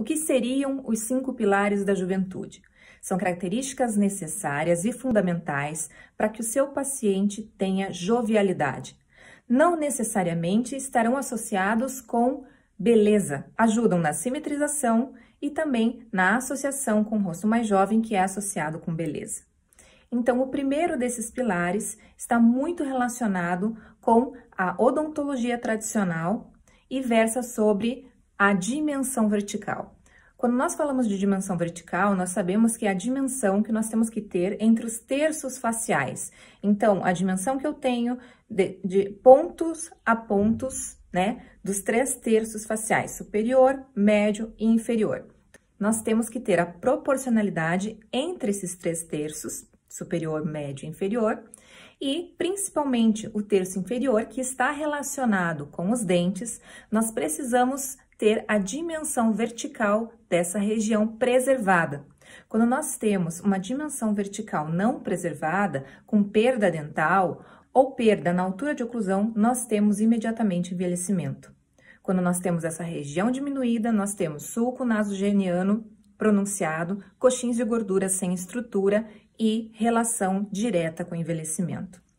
O que seriam os cinco pilares da juventude? São características necessárias e fundamentais para que o seu paciente tenha jovialidade. Não necessariamente estarão associados com beleza, ajudam na simetrização e também na associação com o rosto mais jovem, que é associado com beleza. Então, o primeiro desses pilares está muito relacionado com a odontologia tradicional e versa sobre a dimensão vertical. Quando nós falamos de dimensão vertical, nós sabemos que é a dimensão que nós temos que ter entre os terços faciais. Então, a dimensão que eu tenho de, de pontos a pontos, né, dos três terços faciais, superior, médio e inferior. Nós temos que ter a proporcionalidade entre esses três terços, superior, médio e inferior, e principalmente o terço inferior, que está relacionado com os dentes, nós precisamos ter a dimensão vertical dessa região preservada. Quando nós temos uma dimensão vertical não preservada, com perda dental ou perda na altura de oclusão, nós temos imediatamente envelhecimento. Quando nós temos essa região diminuída, nós temos sulco nasogeniano pronunciado, coxins de gordura sem estrutura e relação direta com envelhecimento.